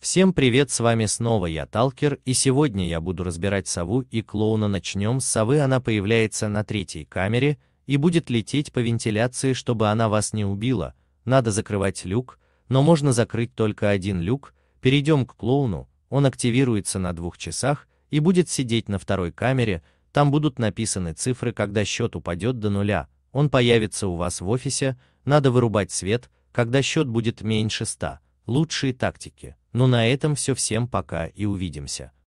Всем привет, с вами снова я Талкер, и сегодня я буду разбирать сову и клоуна. Начнем с совы, она появляется на третьей камере и будет лететь по вентиляции, чтобы она вас не убила, надо закрывать люк, но можно закрыть только один люк, перейдем к клоуну, он активируется на двух часах и будет сидеть на второй камере, там будут написаны цифры, когда счет упадет до нуля, он появится у вас в офисе, надо вырубать свет, когда счет будет меньше 100, лучшие тактики. Ну на этом все всем пока и увидимся.